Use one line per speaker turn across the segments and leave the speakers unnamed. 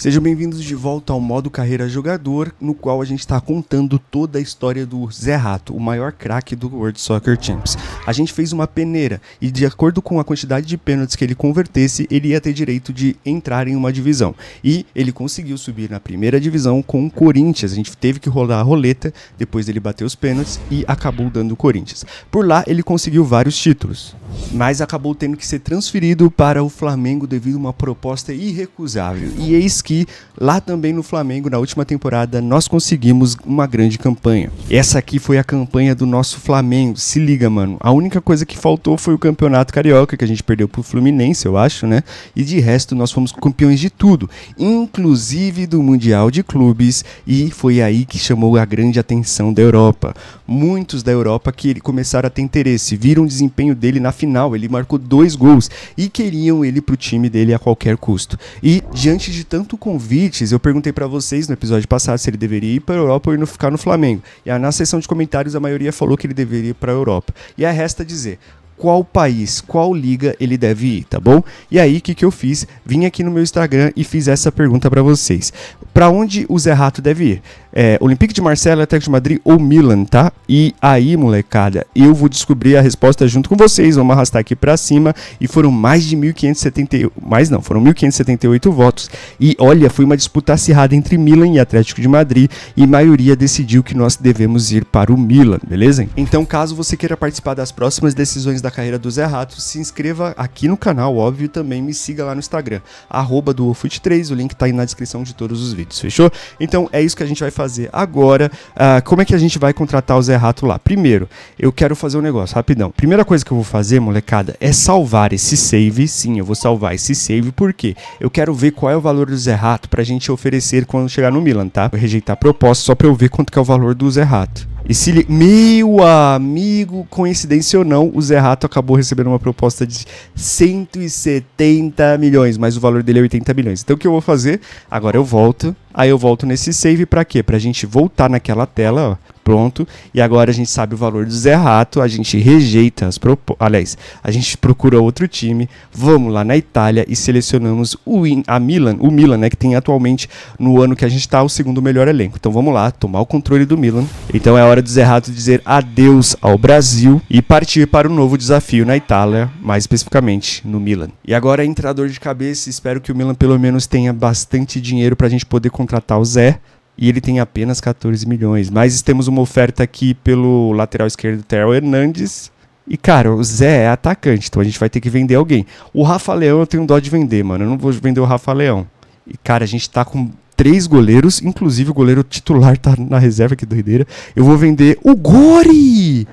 Sejam bem-vindos de volta ao modo Carreira Jogador, no qual a gente está contando toda a história do Zé Rato, o maior craque do World Soccer Champs. A gente fez uma peneira e, de acordo com a quantidade de pênaltis que ele convertesse, ele ia ter direito de entrar em uma divisão. E ele conseguiu subir na primeira divisão com o Corinthians. A gente teve que rolar a roleta, depois ele bateu os pênaltis e acabou dando o Corinthians. Por lá, ele conseguiu vários títulos mas acabou tendo que ser transferido para o Flamengo devido a uma proposta irrecusável. E eis que lá também no Flamengo, na última temporada, nós conseguimos uma grande campanha. Essa aqui foi a campanha do nosso Flamengo. Se liga, mano. A única coisa que faltou foi o Campeonato Carioca, que a gente perdeu pro Fluminense, eu acho, né? E de resto, nós fomos campeões de tudo, inclusive do Mundial de Clubes, e foi aí que chamou a grande atenção da Europa. Muitos da Europa que começaram a ter interesse, viram o desempenho dele na final final, ele marcou dois gols e queriam ele pro time dele a qualquer custo. E diante de tanto convites, eu perguntei para vocês no episódio passado se ele deveria ir para a Europa ou não ficar no Flamengo. E ah, na sessão de comentários a maioria falou que ele deveria ir para a Europa. E a resta dizer, qual país, qual liga ele deve ir, tá bom? E aí, o que, que eu fiz? Vim aqui no meu Instagram e fiz essa pergunta para vocês. Para onde o Zé Rato deve ir? É, Olympique de Marcelo, Atlético de Madrid ou Milan, tá? E aí, molecada, eu vou descobrir a resposta junto com vocês. Vamos arrastar aqui para cima. E foram mais de 1.578, mais não, foram 1.578 votos. E olha, foi uma disputa acirrada entre Milan e Atlético de Madrid e maioria decidiu que nós devemos ir para o Milan, beleza? Então, caso você queira participar das próximas decisões da da carreira do Zé Rato, se inscreva aqui no canal, óbvio, e também me siga lá no Instagram, arroba do Ofute 3, o link tá aí na descrição de todos os vídeos, fechou? Então é isso que a gente vai fazer agora. Uh, como é que a gente vai contratar o Zé Rato lá? Primeiro, eu quero fazer um negócio, rapidão. Primeira coisa que eu vou fazer, molecada, é salvar esse save. Sim, eu vou salvar esse save, porque eu quero ver qual é o valor do Zé Rato pra gente oferecer quando chegar no Milan, tá? Vou rejeitar a proposta só pra eu ver quanto que é o valor do Zé Rato. E se li... Meu amigo, coincidência ou não, o Zé Rato acabou recebendo uma proposta de 170 milhões, mas o valor dele é 80 milhões. Então o que eu vou fazer? Agora eu volto. Aí eu volto nesse save para quê? Pra gente voltar naquela tela, ó pronto e agora a gente sabe o valor do Zé Rato, a gente rejeita as propostas. Aliás, a gente procura outro time, vamos lá na Itália e selecionamos o In a Milan, o Milan, né, que tem atualmente no ano que a gente está o segundo melhor elenco. Então vamos lá, tomar o controle do Milan. Então é hora do Zé Rato dizer adeus ao Brasil e partir para um novo desafio na Itália, mais especificamente no Milan. E agora é entra dor de cabeça, espero que o Milan pelo menos tenha bastante dinheiro para a gente poder contratar o Zé e ele tem apenas 14 milhões. Mas temos uma oferta aqui pelo lateral esquerdo Terrell Hernandes. E, cara, o Zé é atacante, então a gente vai ter que vender alguém. O Rafa Leão eu tenho dó de vender, mano. Eu não vou vender o Rafa Leão. E, cara, a gente tá com três goleiros, inclusive o goleiro titular tá na reserva, que doideira. Eu vou vender o Gori!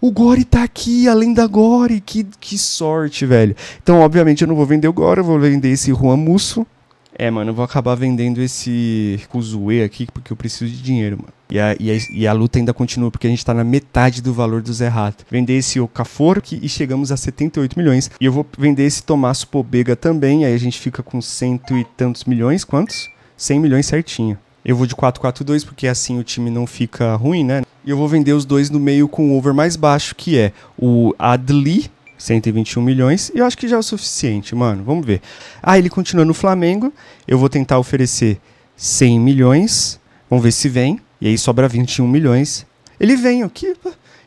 O Gore tá aqui, além da Gore. Que, que sorte, velho. Então, obviamente, eu não vou vender o Gore, eu vou vender esse Juan Musso. É, mano, eu vou acabar vendendo esse Kuzue aqui porque eu preciso de dinheiro, mano. E a, e, a, e a, luta ainda continua, porque a gente tá na metade do valor do Rato. Vender esse Okafork e chegamos a 78 milhões. E eu vou vender esse Tomasso Pobega também, aí a gente fica com cento e tantos milhões. Quantos? 100 milhões certinho. Eu vou de 4-4-2, porque assim o time não fica ruim, né? E eu vou vender os dois no meio com o over mais baixo, que é o Adli 121 milhões, e eu acho que já é o suficiente, mano. Vamos ver. Ah, ele continua no Flamengo, eu vou tentar oferecer 100 milhões, vamos ver se vem, e aí sobra 21 milhões. Ele vem, o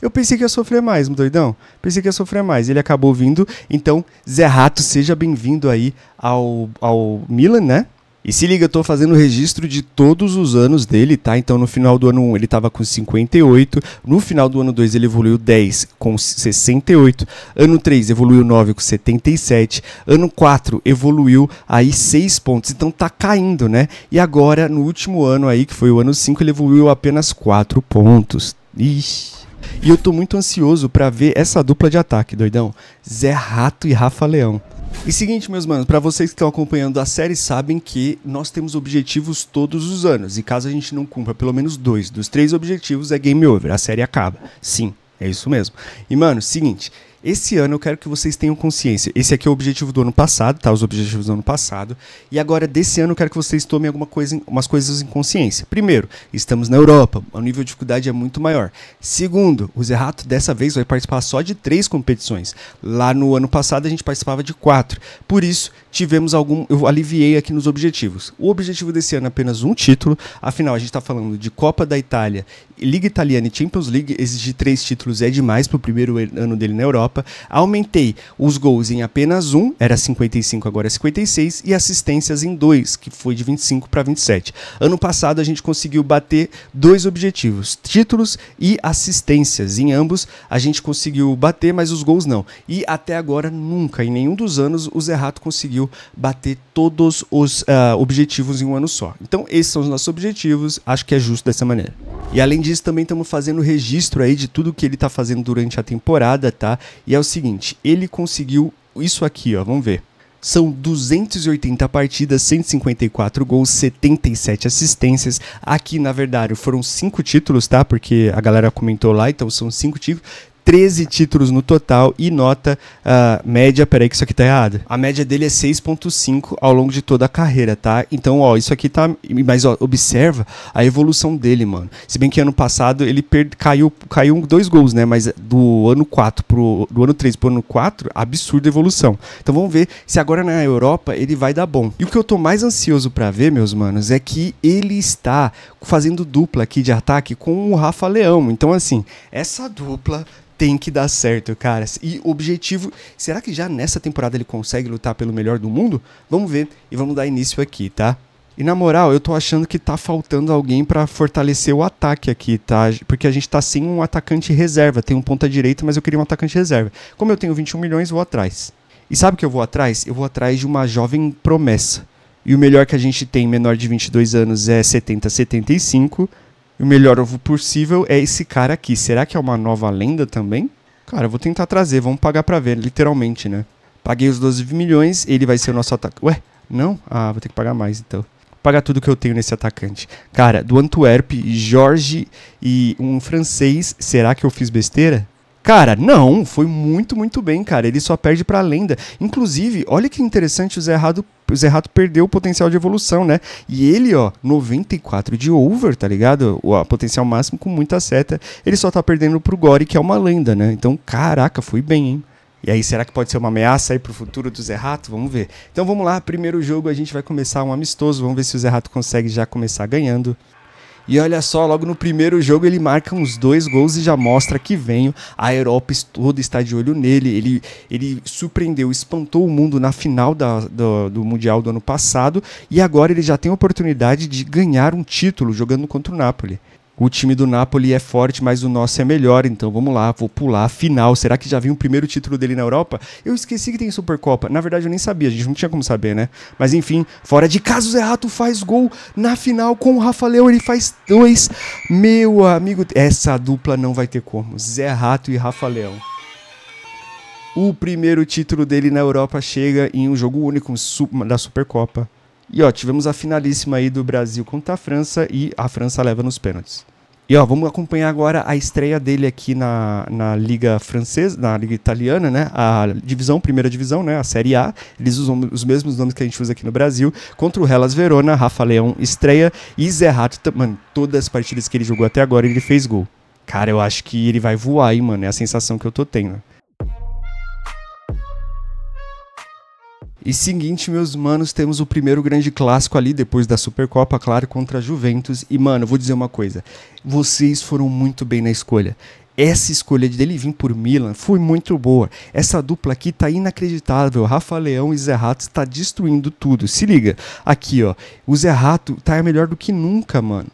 Eu pensei que ia sofrer mais, doidão. Pensei que ia sofrer mais. Ele acabou vindo. Então, Zé Rato, seja bem-vindo aí ao, ao Milan, né? E se liga, eu tô fazendo o registro de todos os anos dele, tá? Então no final do ano 1 ele tava com 58, no final do ano 2 ele evoluiu 10 com 68, ano 3 evoluiu 9 com 77, ano 4 evoluiu aí 6 pontos, então tá caindo, né? E agora no último ano aí, que foi o ano 5, ele evoluiu apenas 4 pontos. Ixi. E eu tô muito ansioso para ver essa dupla de ataque, doidão. Zé Rato e Rafa Leão. E seguinte, meus manos, para vocês que estão acompanhando a série sabem que nós temos objetivos todos os anos. E caso a gente não cumpra pelo menos dois dos três objetivos, é game over, a série acaba. Sim, é isso mesmo. E, mano, seguinte, esse ano eu quero que vocês tenham consciência. Esse aqui é o objetivo do ano passado, tá? Os objetivos do ano passado. E agora, desse ano, eu quero que vocês tomem alguma coisa, umas coisas em consciência. Primeiro, estamos na Europa. O nível de dificuldade é muito maior. Segundo, o Zerrato dessa vez vai participar só de três competições. Lá no ano passado a gente participava de quatro. Por isso, tivemos algum. Eu aliviei aqui nos objetivos. O objetivo desse ano é apenas um título, afinal, a gente está falando de Copa da Itália, Liga Italiana e Champions League. Exigir três títulos é demais para o primeiro ano dele na Europa. Aumentei os gols em apenas um, era 55, agora é 56, e assistências em dois, que foi de 25 para 27. Ano passado a gente conseguiu bater dois objetivos: títulos e assistências. Em ambos a gente conseguiu bater, mas os gols não. E até agora, nunca, em nenhum dos anos, o Zerrato conseguiu bater todos os uh, objetivos em um ano só. Então, esses são os nossos objetivos, acho que é justo dessa maneira. E além disso, também estamos fazendo registro aí de tudo que ele está fazendo durante a temporada, tá? E é o seguinte, ele conseguiu isso aqui, ó, vamos ver. São 280 partidas, 154 gols, 77 assistências. Aqui, na verdade, foram cinco títulos, tá? Porque a galera comentou lá, então são cinco títulos. 13 títulos no total e nota uh, média, peraí que isso aqui tá errado. A média dele é 6.5 ao longo de toda a carreira, tá? Então, ó, isso aqui tá, mas ó, observa a evolução dele, mano. Se bem que ano passado ele per... caiu, caiu dois gols, né? Mas do ano 4 pro do ano 3 pro ano 4, absurda evolução. Então vamos ver se agora na Europa ele vai dar bom. E o que eu tô mais ansioso para ver, meus manos, é que ele está fazendo dupla aqui de ataque com o Rafa Leão. Então assim, essa dupla tem que dar certo, cara. E o objetivo, será que já nessa temporada ele consegue lutar pelo melhor do mundo? Vamos ver e vamos dar início aqui, tá? E na moral, eu tô achando que tá faltando alguém para fortalecer o ataque aqui, tá? Porque a gente tá sem um atacante reserva. Tem um ponta direita, mas eu queria um atacante reserva. Como eu tenho 21 milhões, vou atrás. E sabe o que eu vou atrás? Eu vou atrás de uma jovem promessa. E o melhor que a gente tem menor de 22 anos é 70 75 o melhor ovo possível é esse cara aqui. Será que é uma nova lenda também? Cara, eu vou tentar trazer, vamos pagar pra ver, literalmente, né? Paguei os 12 milhões, ele vai ser o nosso ataque. Ué, não? Ah, vou ter que pagar mais então. pagar tudo que eu tenho nesse atacante. Cara, do Antwerp, Jorge e um francês, será que eu fiz besteira? Cara, não, foi muito, muito bem, cara. Ele só perde pra lenda. Inclusive, olha que interessante o Zé Rato, o Zé perdeu o potencial de evolução, né? E ele, ó, 94 de over, tá ligado? O ó, potencial máximo com muita seta. Ele só tá perdendo pro Gore, que é uma lenda, né? Então, caraca, foi bem, hein? E aí, será que pode ser uma ameaça aí pro futuro do Zé Rato? Vamos ver. Então vamos lá, primeiro jogo a gente vai começar um amistoso. Vamos ver se o Zé Rato consegue já começar ganhando. E olha só, logo no primeiro jogo ele marca uns dois gols e já mostra que vem. A Europa toda está de olho nele. Ele, ele surpreendeu, espantou o mundo na final da, do, do Mundial do ano passado. E agora ele já tem a oportunidade de ganhar um título jogando contra o Napoli o time do Napoli é forte, mas o nosso é melhor, então vamos lá, vou pular a final. Será que já vem o primeiro título dele na Europa? Eu esqueci que tem Supercopa. Na verdade, eu nem sabia, a gente não tinha como saber, né? Mas enfim, fora de caso, o Zé Rato faz gol na final com o Rafa ele faz dois. Meu amigo, essa dupla não vai ter como. Zé Rato e Rafa O primeiro título dele na Europa chega em um jogo único da Supercopa. E ó, tivemos a finalíssima aí do Brasil contra a França e a França leva nos pênaltis. E ó, vamos acompanhar agora a estreia dele aqui na, na Liga Francesa, na Liga Italiana, né? A divisão, primeira divisão, né? A Série A. Eles usam os mesmos nomes que a gente usa aqui no Brasil. Contra o Hellas Verona, Rafa Leão estreia e Zé Rato, mano, todas as partidas que ele jogou até agora, ele fez gol. Cara, eu acho que ele vai voar, aí, mano? É a sensação que eu tô tendo. E seguinte, meus manos, temos o primeiro grande clássico ali, depois da Supercopa, claro, contra a Juventus. E, mano, vou dizer uma coisa: vocês foram muito bem na escolha. Essa escolha dele vir por Milan foi muito boa. Essa dupla aqui tá inacreditável. Rafa Leão e Zé Rato está destruindo tudo. Se liga, aqui ó, o Zé Rato tá melhor do que nunca, mano.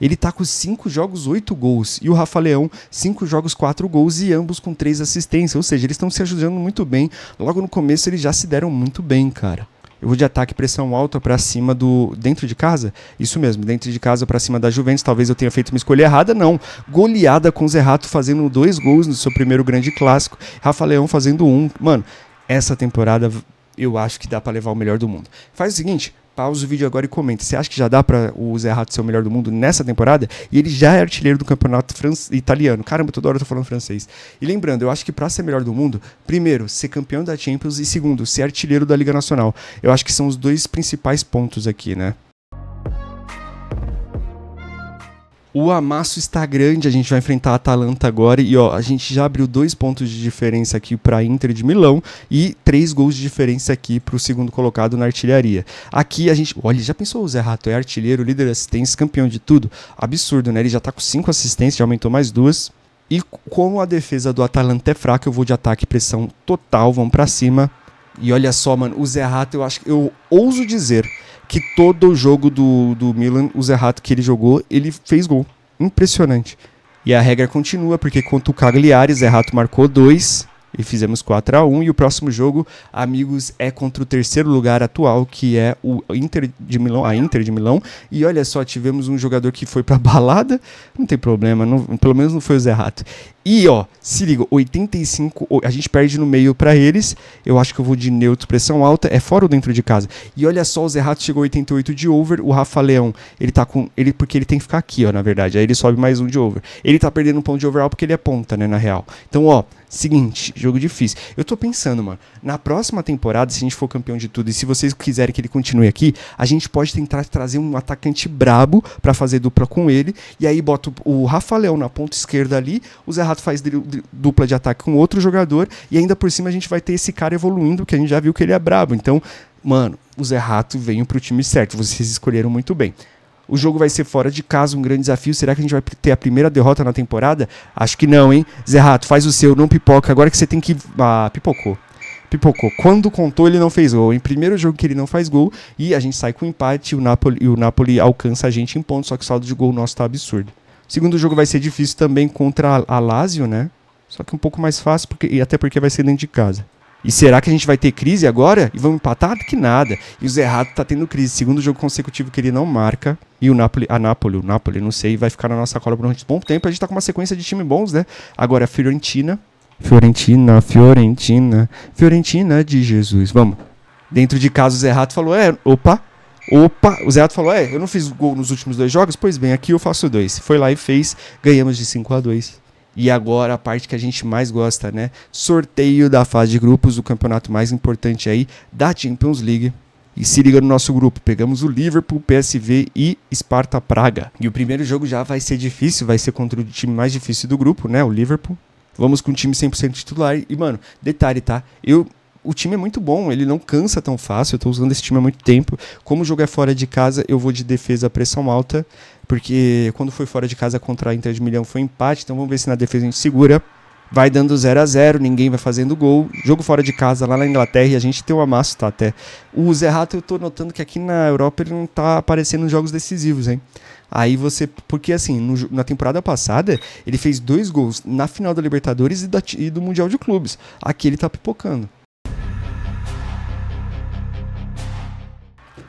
Ele tá com 5 jogos, 8 gols. E o Rafa Leão, 5 jogos, 4 gols e ambos com 3 assistências. Ou seja, eles estão se ajudando muito bem. Logo no começo eles já se deram muito bem, cara. Eu vou de ataque pressão alta para cima do dentro de casa? Isso mesmo, dentro de casa para cima da Juventus. Talvez eu tenha feito uma escolha errada, não. Goleada com o Zerrato fazendo dois gols no seu primeiro grande clássico, Rafa Leão fazendo um. Mano, essa temporada eu acho que dá para levar o melhor do mundo. Faz o seguinte, pausa o vídeo agora e comenta. Você acha que já dá para o Zé Rato ser o melhor do mundo nessa temporada? E ele já é artilheiro do campeonato italiano. Caramba, toda hora eu tô falando francês. E lembrando, eu acho que para ser melhor do mundo, primeiro, ser campeão da Champions e segundo, ser artilheiro da Liga Nacional. Eu acho que são os dois principais pontos aqui, né? O amasso está grande, a gente vai enfrentar a Atalanta agora e ó, a gente já abriu dois pontos de diferença aqui para a Inter de Milão e três gols de diferença aqui para o segundo colocado na artilharia. Aqui a gente, olha, já pensou o Zé Rato é artilheiro, líder de assistência, campeão de tudo? Absurdo, né? Ele já está com cinco assistências, já aumentou mais duas. E como a defesa do Atalanta é fraca, eu vou de ataque pressão total, vamos para cima. E olha só, mano, o Zé Rato, eu acho que eu ouso dizer que todo jogo do, do Milan, o Zerrato que ele jogou, ele fez gol. Impressionante. E a regra continua, porque contra o Cagliari, Zerrato marcou dois e fizemos 4 a 1 E o próximo jogo, amigos, é contra o terceiro lugar atual, que é o Inter de Milão, a Inter de Milão. E olha só, tivemos um jogador que foi pra balada, não tem problema, não, pelo menos não foi o Zé Rato. E, ó, se liga, 85, a gente perde no meio para eles. Eu acho que eu vou de neutro, pressão alta, é fora ou dentro de casa. E olha só, o Zé Rato chegou 88 de over, o Rafa Leão, ele tá com ele porque ele tem que ficar aqui, ó, na verdade. Aí ele sobe mais um de over. Ele tá perdendo um ponto de overall porque ele é ponta, né, na real. Então, ó, seguinte, jogo difícil. Eu tô pensando, mano, na próxima temporada, se a gente for campeão de tudo e se vocês quiserem que ele continue aqui, a gente pode tentar trazer um atacante brabo para fazer dupla com ele e aí bota o Rafa Leão na ponta esquerda ali, o Zé Rato faz dupla de ataque com outro jogador e ainda por cima a gente vai ter esse cara evoluindo, que a gente já viu que ele é brabo. Então, mano, o Zé Rato veio pro time certo, vocês escolheram muito bem. O jogo vai ser fora de casa, um grande desafio. Será que a gente vai ter a primeira derrota na temporada? Acho que não, hein? Zé Rato, faz o seu, não pipoca. Agora que você tem que. Ah, pipocou pipocou. Quando contou, ele não fez gol. Em primeiro jogo que ele não faz gol e a gente sai com empate o Napoli, e o Napoli alcança a gente em ponto, só que o saldo de gol nosso tá absurdo. Segundo jogo vai ser difícil também contra a Lazio, né? Só que um pouco mais fácil, porque, e até porque vai ser dentro de casa. E será que a gente vai ter crise agora? E vamos empatar? Que nada. E o Zerrato tá tendo crise. Segundo jogo consecutivo que ele não marca. E o Napoli, a Napoli, o Napoli, não sei, vai ficar na nossa cola por um bom tempo. A gente tá com uma sequência de time bons, né? Agora a Fiorentina. Fiorentina, Fiorentina, Fiorentina de Jesus. Vamos. Dentro de casa o Zerrato falou, é, opa, Opa, o Zé Rato falou: É, eu não fiz gol nos últimos dois jogos, pois bem, aqui eu faço dois. Foi lá e fez, ganhamos de 5 a 2 E agora a parte que a gente mais gosta, né? Sorteio da fase de grupos, o campeonato mais importante aí da Champions League. E se liga no nosso grupo, pegamos o Liverpool, PSV e Sparta Praga. E o primeiro jogo já vai ser difícil, vai ser contra o time mais difícil do grupo, né? O Liverpool. Vamos com o time 100% titular. E, mano, detalhe, tá? Eu o time é muito bom, ele não cansa tão fácil. Eu estou usando esse time há muito tempo. Como o jogo é fora de casa, eu vou de defesa pressão alta, porque quando foi fora de casa contra a Inter de Milhão foi empate, então vamos ver se na defesa a gente segura. Vai dando 0 a 0 ninguém vai fazendo gol. Jogo fora de casa lá na Inglaterra e a gente tem o amasso, tá? Até. O Zé Rato, eu estou notando que aqui na Europa ele não está aparecendo nos jogos decisivos, hein? Aí você. Porque assim, no, na temporada passada, ele fez dois gols na final da Libertadores e, da, e do Mundial de Clubes. Aqui ele está pipocando.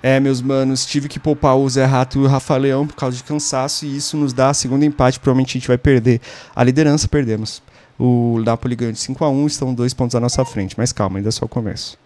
É, meus manos, tive que poupar o Zé Rato e o Rafa Leão por causa de cansaço e isso nos dá a segunda empate. Provavelmente a gente vai perder a liderança, perdemos. O Napoli ganhou de 5 a 1 estão dois pontos à nossa frente. Mas calma, ainda é só o começo.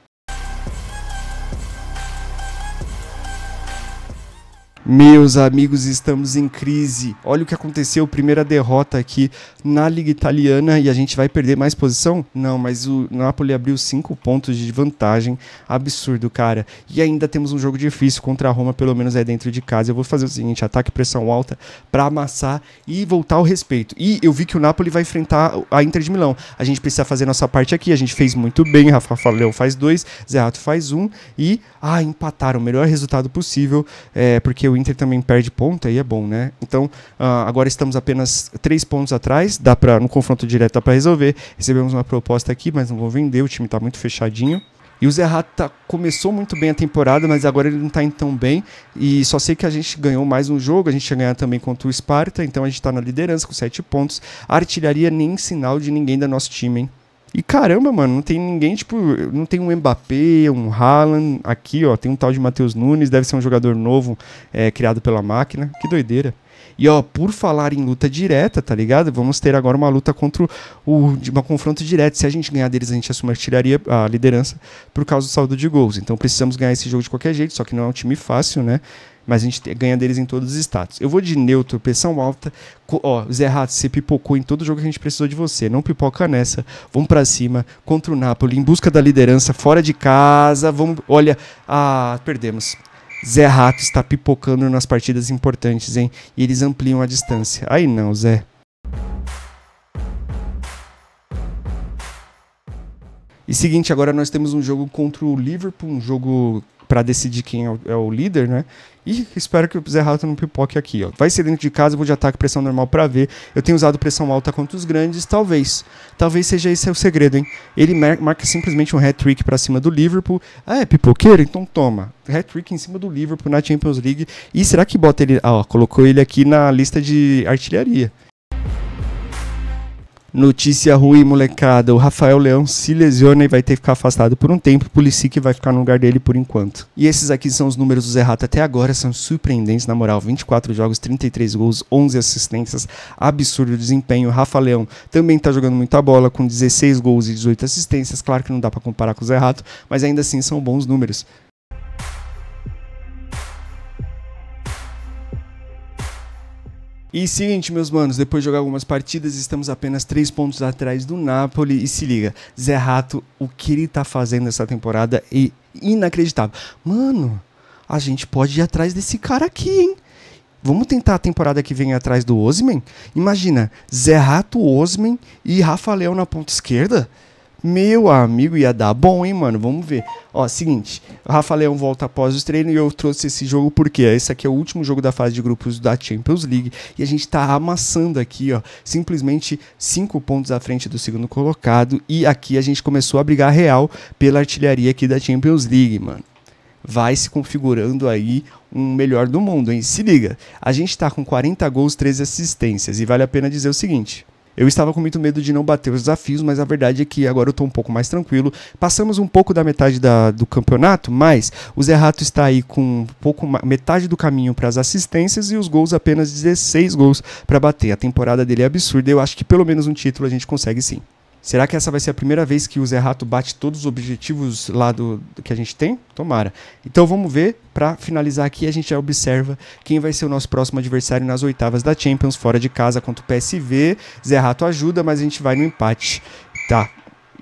Meus amigos, estamos em crise. Olha o que aconteceu, primeira derrota aqui na Liga Italiana e a gente vai perder mais posição? Não, mas o Napoli abriu 5 pontos de vantagem. Absurdo, cara. E ainda temos um jogo difícil contra a Roma, pelo menos é dentro de casa. Eu vou fazer o seguinte, ataque pressão alta para amassar e voltar ao respeito. E eu vi que o Napoli vai enfrentar a Inter de Milão. A gente precisa fazer nossa parte aqui. A gente fez muito bem. Rafa Faleu faz dois, Zé Rato faz um e ah, empataram, o melhor resultado possível, é porque o o Inter também perde ponto, aí é bom, né? Então, uh, agora estamos apenas três pontos atrás, dá para no confronto direto dá para resolver. Recebemos uma proposta aqui, mas não vou vender, o time está muito fechadinho. E o Zé Rata tá, começou muito bem a temporada, mas agora ele não está indo tão bem. E só sei que a gente ganhou mais um jogo, a gente ia ganhar também contra o Sparta, então a gente está na liderança com sete pontos. A artilharia nem sinal de ninguém da nosso time, hein? E caramba, mano, não tem ninguém, tipo, não tem um Mbappé, um Haaland. Aqui, ó, tem um tal de Matheus Nunes, deve ser um jogador novo é, criado pela máquina. Que doideira. E ó, por falar em luta direta, tá ligado? Vamos ter agora uma luta contra o. De uma confronto direto. Se a gente ganhar deles, a gente assume a artilharia, a liderança, por causa do saldo de gols. Então precisamos ganhar esse jogo de qualquer jeito, só que não é um time fácil, né? mas a gente ganha deles em todos os status. Eu vou de neutro, pressão alta. Ó, Zé Rato, você pipocou em todo jogo que a gente precisou de você. Não pipoca nessa. Vamos para cima contra o Napoli em busca da liderança fora de casa. Vamos, olha, ah, perdemos. Zé Rato está pipocando nas partidas importantes, hein? E eles ampliam a distância. Aí não, Zé. E seguinte, agora nós temos um jogo contra o Liverpool, um jogo para decidir quem é o, é o, líder, né? E espero que o Zé Rato não pipoque aqui, ó. Vai ser dentro de casa, vou de ataque pressão normal para ver. Eu tenho usado pressão alta contra os grandes, talvez. Talvez seja esse o segredo, hein? Ele marca simplesmente um hat-trick para cima do Liverpool. Ah, é pipoqueiro? Então toma. Hat-trick em cima do Liverpool na Champions League. E será que bota ele, ah, ó, colocou ele aqui na lista de artilharia. Notícia ruim, molecada. O Rafael Leão se lesiona e vai ter que ficar afastado por um tempo. O que vai ficar no lugar dele por enquanto. E esses aqui são os números do Zerrato até agora. São surpreendentes, na moral. 24 jogos, 33 gols, 11 assistências. Absurdo desempenho. O Rafa Leão também tá jogando muita bola, com 16 gols e 18 assistências. Claro que não dá para comparar com o Zerrato, mas ainda assim são bons números. E seguinte, meus manos, depois de jogar algumas partidas, estamos apenas 3 pontos atrás do Napoli. E se liga, Zé Rato, o que ele tá fazendo essa temporada é inacreditável. Mano, a gente pode ir atrás desse cara aqui, hein? Vamos tentar a temporada que vem atrás do Osman? Imagina, Zé Rato, Osman e Rafael na ponta esquerda. Meu amigo, ia dar bom, hein, mano? Vamos ver. Ó, seguinte, Rafa Leão volta após os treinos e eu trouxe esse jogo porque esse aqui é o último jogo da fase de grupos da Champions League e a gente tá amassando aqui, ó, simplesmente cinco pontos à frente do segundo colocado e aqui a gente começou a brigar real pela artilharia aqui da Champions League, mano vai se configurando aí um melhor do mundo, hein? Se liga, a gente está com 40 gols, 13 assistências e vale a pena dizer o seguinte: eu estava com muito medo de não bater os desafios, mas a verdade é que agora eu estou um pouco mais tranquilo. Passamos um pouco da metade da, do campeonato, mas o Zé Rato está aí com um pouco metade do caminho para as assistências e os gols apenas 16 gols para bater. A temporada dele é absurda. Eu acho que pelo menos um título a gente consegue sim. Será que essa vai ser a primeira vez que o Zé Rato bate todos os objetivos lá do, que a gente tem? Tomara. Então vamos ver, para finalizar aqui, a gente já observa quem vai ser o nosso próximo adversário nas oitavas da Champions, fora de casa contra o PSV. Zé Rato ajuda, mas a gente vai no empate. Tá.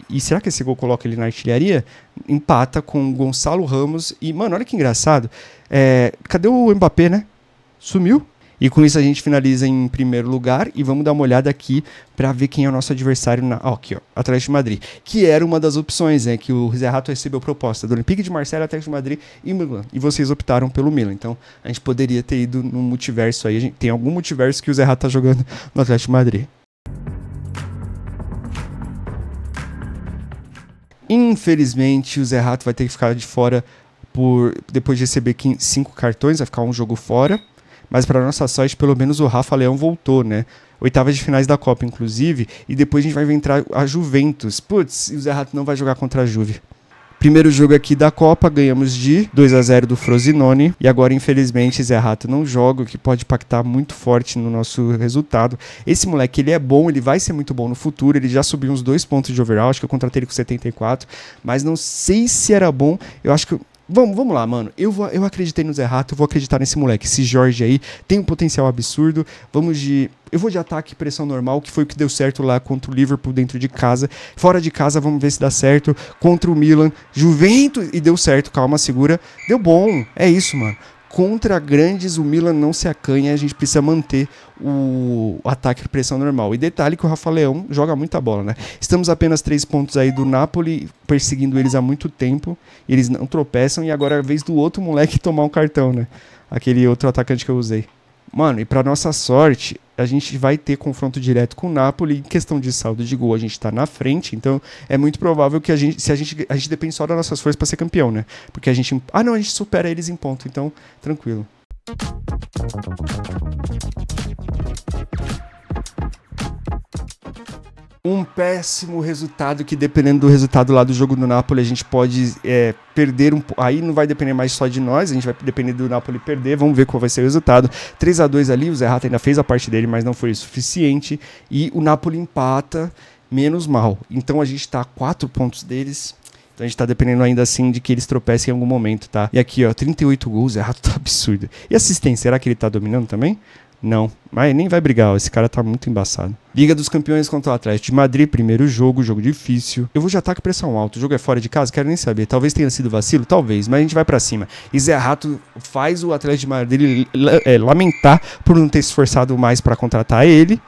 E será que esse gol coloca ele na artilharia? Empata com o Gonçalo Ramos. E, mano, olha que engraçado. É, cadê o Mbappé, né? Sumiu? E com isso a gente finaliza em primeiro lugar e vamos dar uma olhada aqui para ver quem é o nosso adversário na, ó, aqui, ó, Atlético de Madrid, que era uma das opções, né, que o Zé Rato recebeu proposta do Olympique de Marselha, Atlético de Madrid e Milan. E vocês optaram pelo Milan. Então, a gente poderia ter ido no multiverso aí, gente, tem algum multiverso que o Zé Rato tá jogando no Atlético de Madrid. Infelizmente, o Zé Rato vai ter que ficar de fora por depois de receber cinco cartões, vai ficar um jogo fora mas para nossa sorte, pelo menos o Rafa Leão voltou, né? Oitavas de finais da Copa, inclusive, e depois a gente vai entrar a Juventus. Putz, e o Zé Rato não vai jogar contra a Juve. Primeiro jogo aqui da Copa, ganhamos de 2 a 0 do Frosinone. E agora, infelizmente, Zé Rato não joga, o que pode impactar muito forte no nosso resultado. Esse moleque, ele é bom, ele vai ser muito bom no futuro. Ele já subiu uns dois pontos de overall, acho que eu contratei ele é com 74. Mas não sei se era bom, eu acho que Vamos, vamos lá, mano. Eu, vou, eu acreditei no Zé Rato, eu vou acreditar nesse moleque. Esse Jorge aí tem um potencial absurdo. Vamos de. Eu vou de ataque pressão normal, que foi o que deu certo lá contra o Liverpool dentro de casa. Fora de casa, vamos ver se dá certo. Contra o Milan, Juventus, e deu certo. Calma, segura. Deu bom. É isso, mano contra grandes o Milan não se acanha, a gente precisa manter o ataque pressão normal. E detalhe que o Rafa Leão joga muita bola, né? Estamos apenas três pontos aí do Napoli, perseguindo eles há muito tempo, eles não tropeçam e agora é a vez do outro moleque tomar um cartão, né? Aquele outro atacante que eu usei. Mano, e para nossa sorte, a gente vai ter confronto direto com o Napoli. Em questão de saldo de gol, a gente está na frente. Então, é muito provável que a gente, se a gente, a gente depende só das nossas forças para ser campeão, né? Porque a gente, ah não, a gente supera eles em ponto. Então, tranquilo um péssimo resultado que dependendo do resultado lá do jogo do Napoli a gente pode é, perder um aí não vai depender mais só de nós a gente vai depender do Napoli perder vamos ver qual vai ser o resultado 3 a 2 ali o Zé Rata ainda fez a parte dele mas não foi o suficiente e o Napoli empata menos mal então a gente está a quatro pontos deles então a gente tá dependendo ainda assim de que eles tropecem em algum momento, tá? E aqui, ó, 38 gols, é tá absurdo. E assistência, será que ele tá dominando também? Não. Mas nem vai brigar, esse cara tá muito embaçado. Liga dos Campeões contra o Atlético de Madrid, primeiro jogo, jogo difícil. Eu vou de ataque pressão alto. o jogo é fora de casa, quero nem saber. Talvez tenha sido vacilo, talvez, mas a gente vai para cima. E Zé Rato faz o Atlético de Madrid é, lamentar por não ter se esforçado mais para contratar ele.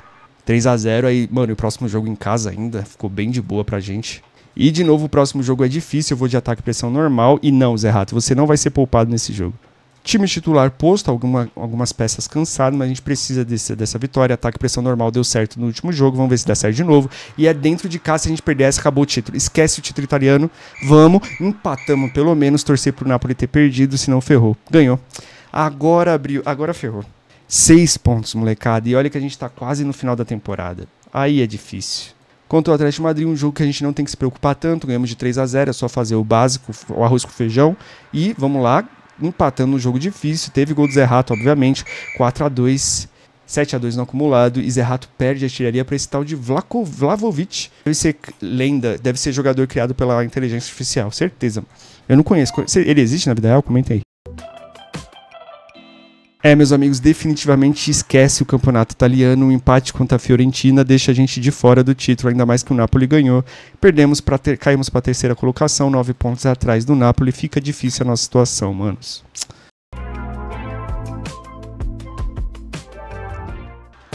3 a 0 aí, mano, o próximo jogo em casa ainda, ficou bem de boa pra gente. E de novo, o próximo jogo é difícil, eu vou de ataque pressão normal. E não, Zé Rato, você não vai ser poupado nesse jogo. Time titular posto, alguma, algumas peças cansadas, mas a gente precisa desse, dessa vitória. Ataque pressão normal deu certo no último jogo, vamos ver se dá certo de novo. E é dentro de casa, se a gente perder essa, acabou o título. Esquece o título italiano, vamos, empatamos pelo menos, torcer pro Napoli ter perdido, senão ferrou. Ganhou. Agora abriu, agora ferrou. Seis pontos, molecada, e olha que a gente tá quase no final da temporada. Aí é difícil contra o Atlético Madrid, um jogo que a gente não tem que se preocupar tanto, ganhamos de 3 a 0 é só fazer o básico, o arroz com feijão, e vamos lá, empatando um jogo difícil. Teve gol do Zerrato, obviamente, 4 a 2 7 a 2 no acumulado e Zerrato perde a artilharia para esse tal de Vlako, Vlavovic. Deve ser lenda, deve ser jogador criado pela inteligência artificial, certeza. Eu não conheço. Ele existe na vida real? Comenta aí. É, meus amigos, definitivamente esquece o campeonato italiano. O um empate contra a Fiorentina deixa a gente de fora do título, ainda mais que o Napoli ganhou. Perdemos para ter, caímos para a terceira colocação, nove pontos atrás do Napoli. Fica difícil a nossa situação, manos.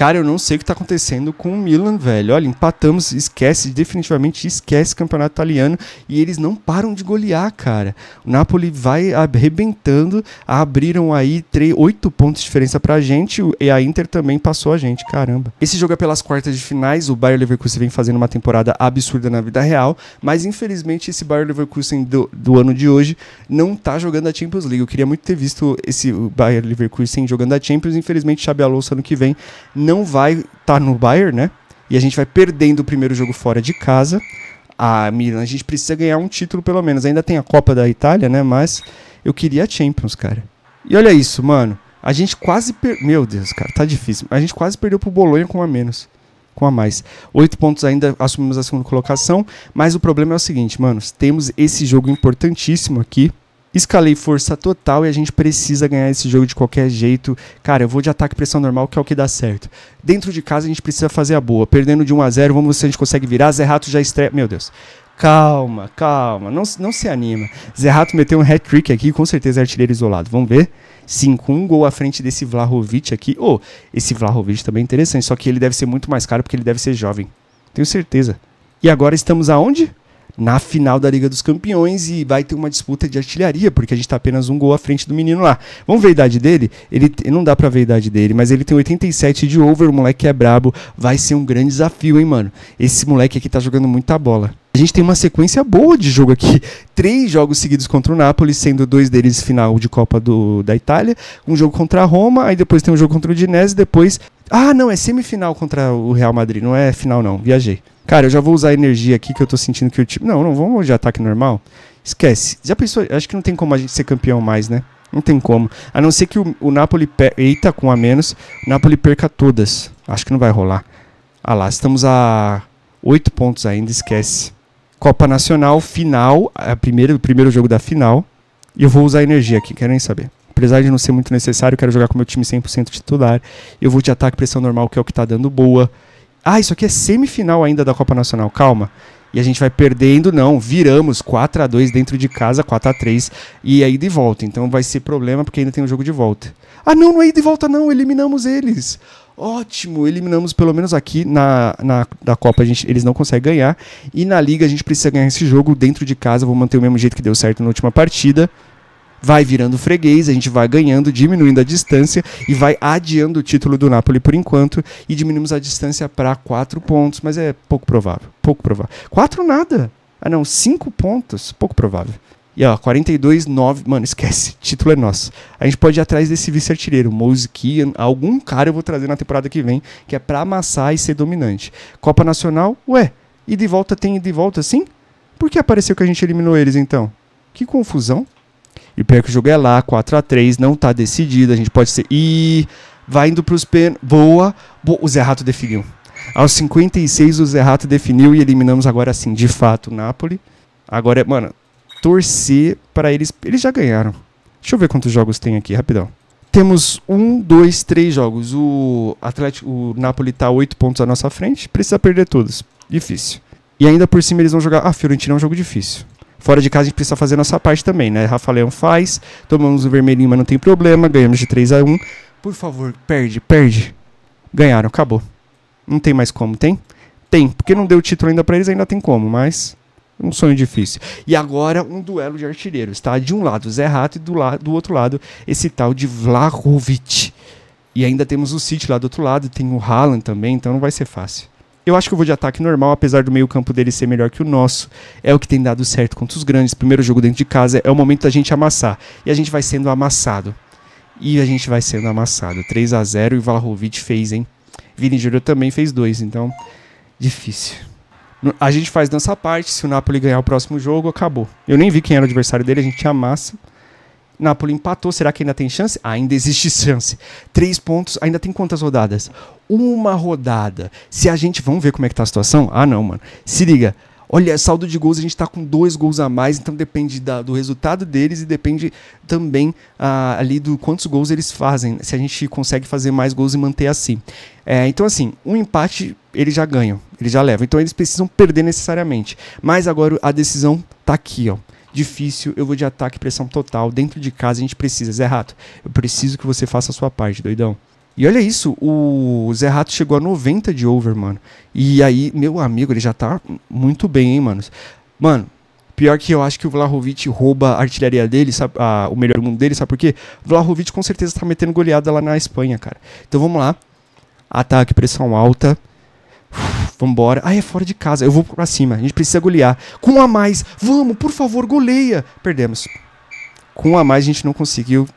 Cara, eu não sei o que tá acontecendo com o Milan, velho. Olha, empatamos, esquece, definitivamente esquece o campeonato italiano e eles não param de golear, cara. O Napoli vai arrebentando, abriram aí oito pontos de diferença pra gente e a Inter também passou a gente, caramba. Esse jogo é pelas quartas de finais, o Bayern Leverkusen vem fazendo uma temporada absurda na vida real, mas infelizmente esse Bayern Leverkusen do, do ano de hoje não tá jogando a Champions League. Eu queria muito ter visto esse Bayern Leverkusen jogando a Champions, infelizmente Xabi Alonso ano que vem não não vai estar tá no Bayern, né? E a gente vai perdendo o primeiro jogo fora de casa. A Milan, a gente precisa ganhar um título pelo menos. Ainda tem a Copa da Itália, né? Mas eu queria a Champions, cara. E olha isso, mano. A gente quase per... Meu Deus, cara, tá difícil. A gente quase perdeu pro Bolonha com a menos. Com a mais. Oito pontos ainda assumimos a segunda colocação. Mas o problema é o seguinte, mano. Temos esse jogo importantíssimo aqui Escalei força total e a gente precisa ganhar esse jogo de qualquer jeito. Cara, eu vou de ataque pressão normal, que é o que dá certo. Dentro de casa a gente precisa fazer a boa. Perdendo de 1 a 0 vamos ver se a gente consegue virar. Zé Rato já estreia. Meu Deus. Calma, calma. Não, não se anima. Zé Rato meteu um hat-trick aqui, com certeza é artilheiro isolado. Vamos ver? 5-1, um gol à frente desse Vlahovic aqui. Oh, esse Vlahovic também é interessante, só que ele deve ser muito mais caro porque ele deve ser jovem. Tenho certeza. E agora estamos aonde? na final da Liga dos Campeões e vai ter uma disputa de artilharia, porque a gente está apenas um gol à frente do menino lá. Vamos ver a idade dele? Ele não dá para ver a idade dele, mas ele tem 87 de over, o moleque é brabo, vai ser um grande desafio, hein, mano. Esse moleque aqui tá jogando muita bola. A gente tem uma sequência boa de jogo aqui. Três jogos seguidos contra o Napoli, sendo dois deles final de Copa do, da Itália, um jogo contra a Roma, aí depois tem um jogo contra o Dinese, depois. Ah, não, é semifinal contra o Real Madrid, não é final não, viajei. Cara, eu já vou usar energia aqui que eu tô sentindo que o time. Não, não, vamos de ataque normal. Esquece. Já pensou? Acho que não tem como a gente ser campeão mais, né? Não tem como. A não ser que o, o Napoli. Per... Eita, com a menos. O Napoli perca todas. Acho que não vai rolar. Ah lá, estamos a 8 pontos ainda, esquece. Copa Nacional, final. A primeira, o primeiro jogo da final. E eu vou usar energia aqui, quero nem saber. Apesar de não ser muito necessário, quero jogar com meu time 100% titular. Eu vou de ataque, pressão normal, que é o que tá dando boa. Ah, isso aqui é semifinal ainda da Copa Nacional, calma. E a gente vai perdendo, não, viramos 4 a 2 dentro de casa, 4 a 3 e é aí de volta. Então vai ser problema porque ainda tem um jogo de volta. Ah, não, não é de volta não, eliminamos eles. Ótimo, eliminamos pelo menos aqui na, na da Copa a gente, eles não conseguem ganhar e na Liga a gente precisa ganhar esse jogo dentro de casa. Vou manter o mesmo jeito que deu certo na última partida vai virando freguês, a gente vai ganhando, diminuindo a distância e vai adiando o título do Napoli por enquanto e diminuímos a distância para quatro pontos, mas é pouco provável, pouco provável. Quatro nada. Ah não, cinco pontos, pouco provável. E ó, 42, 9. Mano, esquece. Título é nosso. A gente pode ir atrás desse vice-artilheiro, Mose Kian. Algum cara eu vou trazer na temporada que vem, que é pra amassar e ser dominante. Copa Nacional, ué. E de volta tem e de volta sim? Por que apareceu que a gente eliminou eles então? Que confusão. E pior que o jogo é lá, 4 a 3 não tá decidido, a gente pode ser. E vai indo pros pen. Boa. Bo... O Zé Rato definiu. Aos 56, o Zé Rato definiu e eliminamos agora sim, de fato, o Napoli. Agora é, mano, torcer para eles. Eles já ganharam. Deixa eu ver quantos jogos tem aqui, rapidão. Temos um, dois, três jogos. O Atlético, o Napoli tá oito pontos à nossa frente. Precisa perder todos. Difícil. E ainda por cima eles vão jogar. Ah, Fiorentina é um jogo difícil. Fora de casa a gente precisa fazer nossa parte também, né? Rafa Leão faz, tomamos o vermelhinho, mas não tem problema, ganhamos de 3 a 1 Por favor, perde, perde. Ganharam, acabou. Não tem mais como, tem? Tem, porque não deu o título ainda para eles, ainda tem como, mas um sonho difícil. E agora um duelo de artilheiros, tá? De um lado Zé Rato e do, la do outro lado esse tal de Vlahovic. E ainda temos o City lá do outro lado, tem o Haaland também, então não vai ser fácil. Eu acho que eu vou de ataque normal, apesar do meio-campo dele ser melhor que o nosso. É o que tem dado certo contra os grandes. Primeiro jogo dentro de casa é o momento da gente amassar. E a gente vai sendo amassado. E a gente vai sendo amassado. 3 a 0 e o fez, hein? Vini Júnior também fez dois, então difícil. A gente faz nossa parte, se o Napoli ganhar o próximo jogo, acabou. Eu nem vi quem era o adversário dele, a gente amassa. Napoli empatou, será que ainda tem chance? Ainda existe chance. Três pontos, ainda tem quantas rodadas? Uma rodada. Se a gente, vamos ver como é que tá a situação? Ah não, mano. Se liga, olha, saldo de gols, a gente está com dois gols a mais, então depende da, do resultado deles e depende também ah, ali do quantos gols eles fazem, se a gente consegue fazer mais gols e manter assim. É, então, assim, um empate eles já ganham, eles já levam. Então, eles precisam perder necessariamente. Mas agora a decisão está aqui, ó difícil, eu vou de ataque, pressão total, dentro de casa a gente precisa. Zé Rato, eu preciso que você faça a sua parte, doidão. E olha isso, o Zé Rato chegou a 90 de over, mano. E aí, meu amigo, ele já tá muito bem, hein, manos. Mano, pior que eu acho que o Vlahovic rouba a artilharia dele, sabe, a, o melhor mundo dele, sabe por quê? Vlahovic com certeza tá metendo goleada lá na Espanha, cara. Então vamos lá. Ataque, pressão alta. Vambora. Ah, é fora de casa. Eu vou pra cima. A gente precisa golear. Com um a mais. Vamos, por favor, goleia. Perdemos. Com um a mais a gente não conseguiu.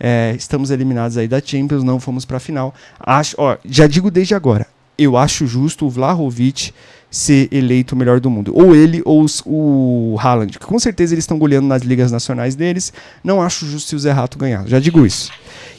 É, estamos eliminados aí da Champions, não fomos pra final. Acho, ó, já digo desde agora. Eu acho justo o Vlahovic ser eleito o melhor do mundo. Ou ele ou os, o Haaland. Com certeza eles estão goleando nas ligas nacionais deles. Não acho justo se o Zé Rato ganhar. Já digo isso.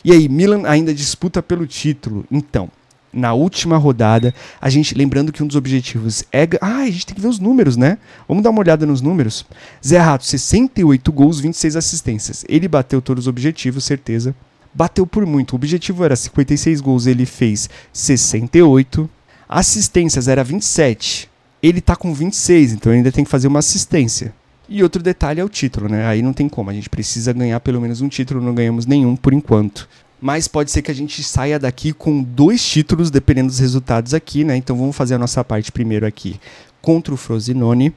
E aí, Milan ainda disputa pelo título. Então, na última rodada. A gente, lembrando que um dos objetivos é. Ah, a gente tem que ver os números, né? Vamos dar uma olhada nos números. Zé Rato, 68 gols, 26 assistências. Ele bateu todos os objetivos, certeza. Bateu por muito. O objetivo era 56 gols, ele fez 68. Assistências era 27. Ele tá com 26, então ainda tem que fazer uma assistência. E outro detalhe é o título, né? Aí não tem como, a gente precisa ganhar pelo menos um título, não ganhamos nenhum por enquanto mas pode ser que a gente saia daqui com dois títulos, dependendo dos resultados aqui, né? Então vamos fazer a nossa parte primeiro aqui contra o Frosinone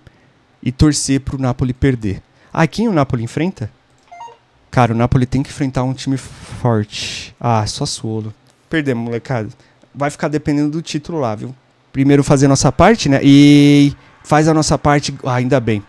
e torcer para o Napoli perder. Ah, quem o Napoli enfrenta? Cara, o Napoli tem que enfrentar um time forte. Ah, só Suolo. Perdemos, molecada. Vai ficar dependendo do título lá, viu? Primeiro fazer a nossa parte, né? E faz a nossa parte, ah, ainda bem.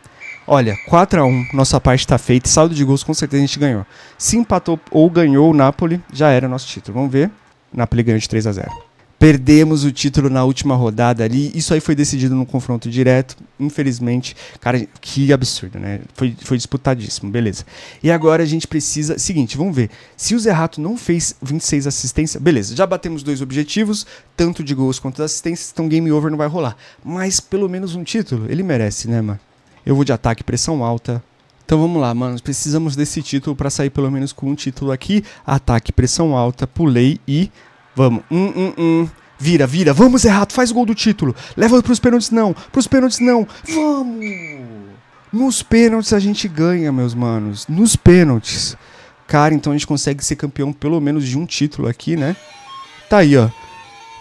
Olha, 4 a 1 nossa parte está feita. Saldo de gols, com certeza a gente ganhou. Se empatou ou ganhou o Napoli, já era nosso título. Vamos ver. Napoli ganhou de 3 a 0 Perdemos o título na última rodada ali. Isso aí foi decidido no confronto direto. Infelizmente, cara, que absurdo, né? Foi, foi disputadíssimo, beleza. E agora a gente precisa. Seguinte, vamos ver. Se o Zerrato não fez 26 assistências, beleza, já batemos dois objetivos, tanto de gols quanto de assistências, então game over não vai rolar. Mas pelo menos um título, ele merece, né, mano? Eu vou de ataque, pressão alta. Então vamos lá, mano. Precisamos desse título para sair pelo menos com um título aqui. Ataque, pressão alta, pulei e. Vamos. Hum, hum, hum. Vira, vira. Vamos, errado. Faz o gol do título. Leva pros pênaltis, não. Pros pênaltis, não. Vamos! Nos pênaltis a gente ganha, meus manos. Nos pênaltis. Cara, então a gente consegue ser campeão pelo menos de um título aqui, né? Tá aí, ó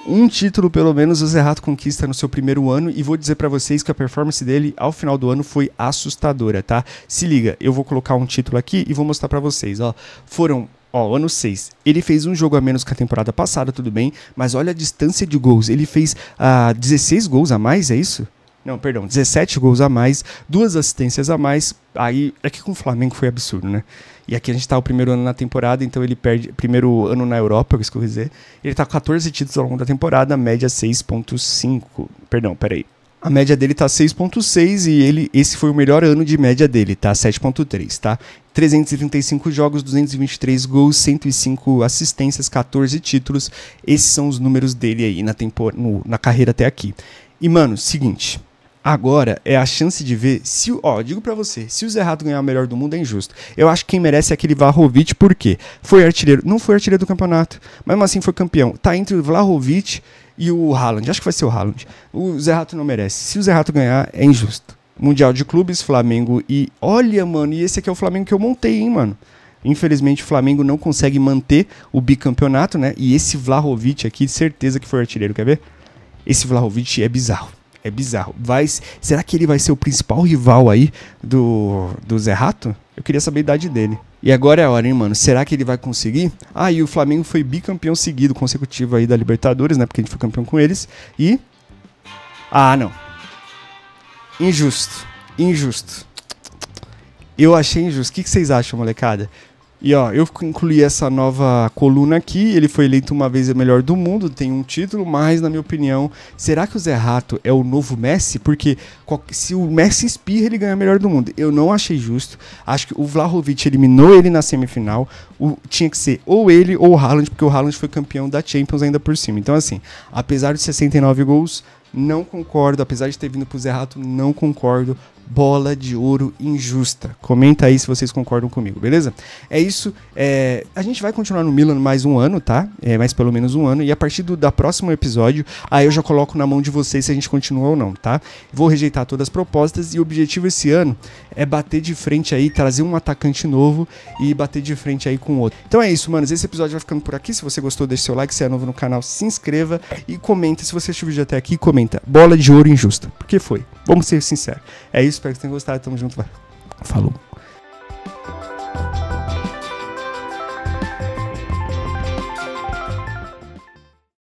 um título pelo menos o Zerrato conquista no seu primeiro ano e vou dizer para vocês que a performance dele ao final do ano foi assustadora, tá? Se liga, eu vou colocar um título aqui e vou mostrar para vocês, ó. Foram Ó, ano 6. Ele fez um jogo a menos que a temporada passada, tudo bem, mas olha a distância de gols. Ele fez ah, 16 gols a mais, é isso? Não, perdão, 17 gols a mais, duas assistências a mais. Aí é que com o Flamengo foi absurdo, né? E aqui a gente tá o primeiro ano na temporada, então ele perde. Primeiro ano na Europa, que eu dizer. Ele tá com 14 títulos ao longo da temporada, média 6,5. Perdão, peraí. A média dele tá 6.6 e ele esse foi o melhor ano de média dele, tá? 7.3, tá? 335 jogos, 223 gols, 105 assistências, 14 títulos. Esses são os números dele aí na, tempo, no, na carreira até aqui. E mano, seguinte, Agora é a chance de ver se, ó, digo para você, se o Zerrato ganhar o melhor do mundo é injusto. Eu acho que quem merece é aquele Vlahovic, por quê? Foi artilheiro, não foi artilheiro do campeonato, mas mesmo assim foi campeão. Tá entre o Vlahovic e o Haaland, acho que vai ser o Haaland. O Zerrato não merece. Se o Zerrato ganhar, é injusto. Mundial de Clubes, Flamengo e. Olha, mano, e esse aqui é o Flamengo que eu montei, hein, mano. Infelizmente, o Flamengo não consegue manter o bicampeonato, né? E esse Vlahovic aqui, certeza que foi artilheiro, quer ver? Esse Vlahovic é bizarro. É bizarro. Vai, será que ele vai ser o principal rival aí do, do Zé Rato? Eu queria saber a idade dele. E agora é a hora, hein, mano? Será que ele vai conseguir? Ah, e o Flamengo foi bicampeão seguido consecutivo aí da Libertadores, né? Porque a gente foi campeão com eles. E. Ah, não. Injusto. Injusto. Eu achei injusto. O que vocês acham, molecada? E ó, eu incluí essa nova coluna aqui. Ele foi eleito uma vez o melhor do mundo, tem um título, mas na minha opinião, será que o Zé Rato é o novo Messi? Porque se o Messi espirra, ele ganha o melhor do mundo. Eu não achei justo. Acho que o Vlahovic eliminou ele na semifinal. O, tinha que ser ou ele ou o Haaland, porque o Haaland foi campeão da Champions ainda por cima. Então, assim, apesar de 69 gols, não concordo. Apesar de ter vindo pro Zé Rato, não concordo bola de ouro injusta. Comenta aí se vocês concordam comigo, beleza? É isso. É, a gente vai continuar no Milan mais um ano, tá? É, mais pelo menos um ano. E a partir do da próximo episódio, aí eu já coloco na mão de vocês se a gente continua ou não, tá? Vou rejeitar todas as propostas e o objetivo esse ano é bater de frente aí, trazer um atacante novo e bater de frente aí com outro. Então é isso, manos. Esse episódio vai ficando por aqui. Se você gostou, deixe seu like. Se é novo no canal, se inscreva e comenta. Se você assistiu o vídeo até aqui, comenta. Bola de ouro injusta. Porque foi. Vamos ser sinceros. É isso. Espero que tenham gostado. Tamo junto. Vai. Falou.